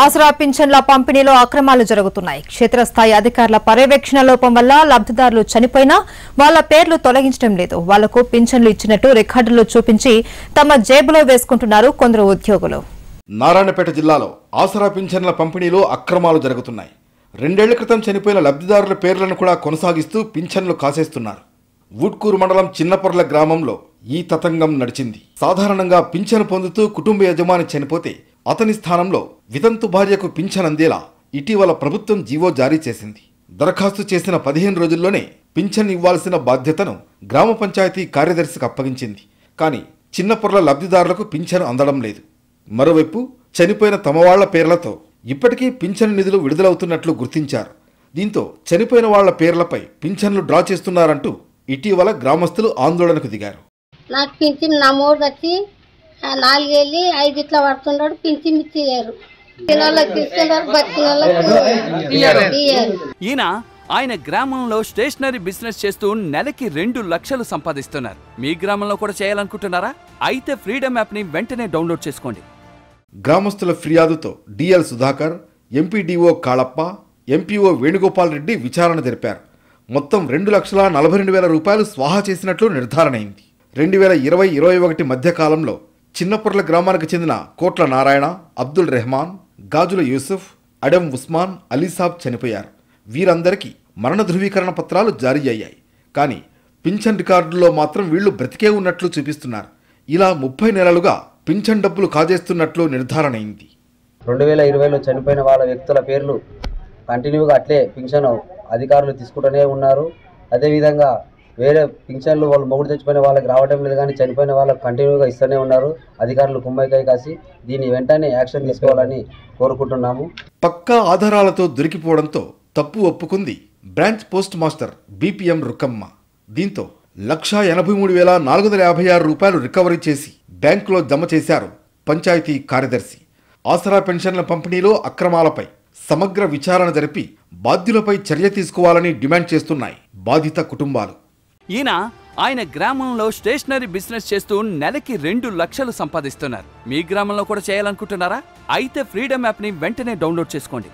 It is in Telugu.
ఆసరా పింఛన్ల పంపిణీలో అక్రమాలు జరుగుతున్నాయి క్షేత్రస్థాయి అధికారుల పర్యవేక్షణ లోపం వల్ల లబ్దిదారులు చనిపోయినా వాళ్ల పేర్లు తొలగించడం లేదు వాళ్లకు పింఛన్లు ఇచ్చినట్టు రికార్డులు చూపించి తమ జేబులో వేసుకుంటున్నారు కొందరు ఉద్యోగులు నారాయణపేట జిల్లాలో ఆసరా పింఛన్ల పంపిణీలో అక్రమాలు జరుగుతున్నాయి రెండేళ్ల క్రితం చనిపోయిన లబ్దిదారుల పేర్లను కూడా కొనసాగిస్తూ పింఛన్లు కాసేస్తున్నారు ఊట్కూరు మండలం చిన్నపొర్ల గ్రామంలో ఈ తతంగం నడిచింది సాధారణంగా పింఛను పొందుతూ కుటుంబ యజమాని చనిపోతే అతని స్థానంలో వితంతు భార్యకు పింఛన్ అందేలా ఇటీవల ప్రభుత్వం జీవో జారీ చేసింది దరఖాస్తు చేసిన పదిహేను రోజుల్లోనే పింఛన్ ఇవ్వాల్సిన బాధ్యతను గ్రామ పంచాయతీ కార్యదర్శికి అప్పగించింది కానీ చిన్నపొరల లబ్ధిదారులకు పింఛను అందడం లేదు మరోవైపు చనిపోయిన తమవాళ్ల పేర్లతో ఇప్పటికీ పింఛన్ నిధులు విడుదలవుతున్నట్లు గుర్తించారు దీంతో చనిపోయిన వాళ్ల పేర్లపై పింఛన్లు డ్రా చేస్తున్నారంటూ ఇటీవల గ్రామస్తులు ఆందోళనకు దిగారు నాకు పింఛన్ నమోదు వచ్చి నాలుగేళ్ళి ఐదు ఇట్లా పడుతున్నాడు పించి మిచ్చి లేరు ఈయన ఆయన గ్రామంలో స్టేషనరీ బిజినెస్ చేస్తూ నెలకి రెండు లక్షలు సంపాదిస్తున్నారు మీ గ్రామంలో కూడా చేయాలనుకుంటున్నారా అయితే ఫ్రీడమ్ యాప్ని వెంటనే డౌన్లోడ్ చేసుకోండి గ్రామస్తుల ఫిర్యాదుతో DL Sudhakar MPDO Kalappa MPO Venugopal Reddy విచారణ జరిపారు మొత్తం రెండు లక్షల నలభై రెండు వేల రూపాయలు స్వాహా చేసినట్లు నిర్ధారణ అయింది రెండు వేల ఇరవై ఇరవై ఒకటి మధ్య కాలంలో చిన్నపుర్ల గ్రామానికి చెందిన కోట్ల నారాయణ అబ్దుల్ రెహమాన్ గాజుల యూసుఫ్ అడెం ఉస్మాన్ అలీసాబ్ చనిపోయారు వీరందరికీ మరణ ధృవీకరణ పత్రాలు జారీ అయ్యాయి కానీ పింఛన్ రికార్డుల్లో మాత్రం వీళ్లు బ్రతికే ఉన్నట్లు చూపిస్తున్నారు ఇలా ముప్పై నెలలుగా పింఛన్ డబ్బులు కాజేస్తున్నట్లు నిర్ధారణ అయింది రెండు వేల ఇరవైలో చనిపోయిన వాళ్ళ వ్యక్తుల పేర్లు కంటిన్యూగా అట్లే పింఛన్ అధికారులు తీసుకుంటూనే ఉన్నారు అదేవిధంగా వేరే పింఛన్లు వాళ్ళు మొగుడు తెచ్చిపోయిన వాళ్ళకి రావడం లేదు కానీ చనిపోయిన వాళ్ళకి కంటిన్యూగా ఇస్తూనే ఉన్నారు అధికారులు కుమ్మైకాయ కాసి దీని వెంటనే యాక్షన్ తీసుకోవాలని కోరుకుంటున్నాము పక్కా ఆధారాలతో దొరికిపోవడంతో తప్పు ఒప్పుకుంది branch post master BPM Rukamma దీంతో లక్షా ఎనభై మూడు వేల నాలుగు వందల యాభై ఆరు రూపాయలు రికవరీ చేసి బ్యాంకులో జమ చేశారు పంచాయతీ కార్యదర్శి ఆసరా పెన్షన్ల పంపిణీలో అక్రమాలపై సమగ్ర విచారణ జరిపి బాధ్యులపై చర్య తీసుకోవాలని డిమాండ్ చేస్తున్నాయి బాధిత కుటుంబాలు ఈయన ఆయన గ్రామంలో స్టేషనరీ బిజినెస్ చేస్తూ నెలకి రెండు లక్షలు సంపాదిస్తున్నారు మీ గ్రామంలో కూడా చేయాలనుకుంటున్నారా అయితే ఫ్రీడమ్ యాప్ని వెంటనే డౌన్లోడ్ చేసుకోండి